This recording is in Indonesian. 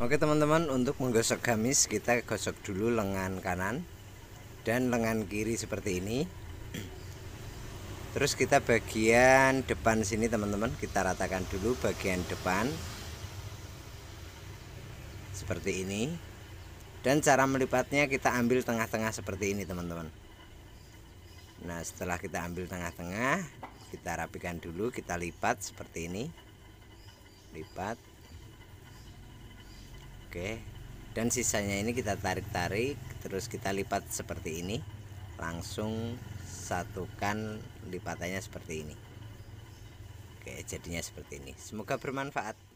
Oke teman-teman untuk menggosok gamis kita gosok dulu lengan kanan dan lengan kiri seperti ini Terus kita bagian depan sini teman-teman kita ratakan dulu bagian depan Seperti ini Dan cara melipatnya kita ambil tengah-tengah seperti ini teman-teman Nah setelah kita ambil tengah-tengah kita rapikan dulu kita lipat seperti ini Lipat oke dan sisanya ini kita tarik-tarik terus kita lipat seperti ini langsung satukan lipatannya seperti ini oke jadinya seperti ini semoga bermanfaat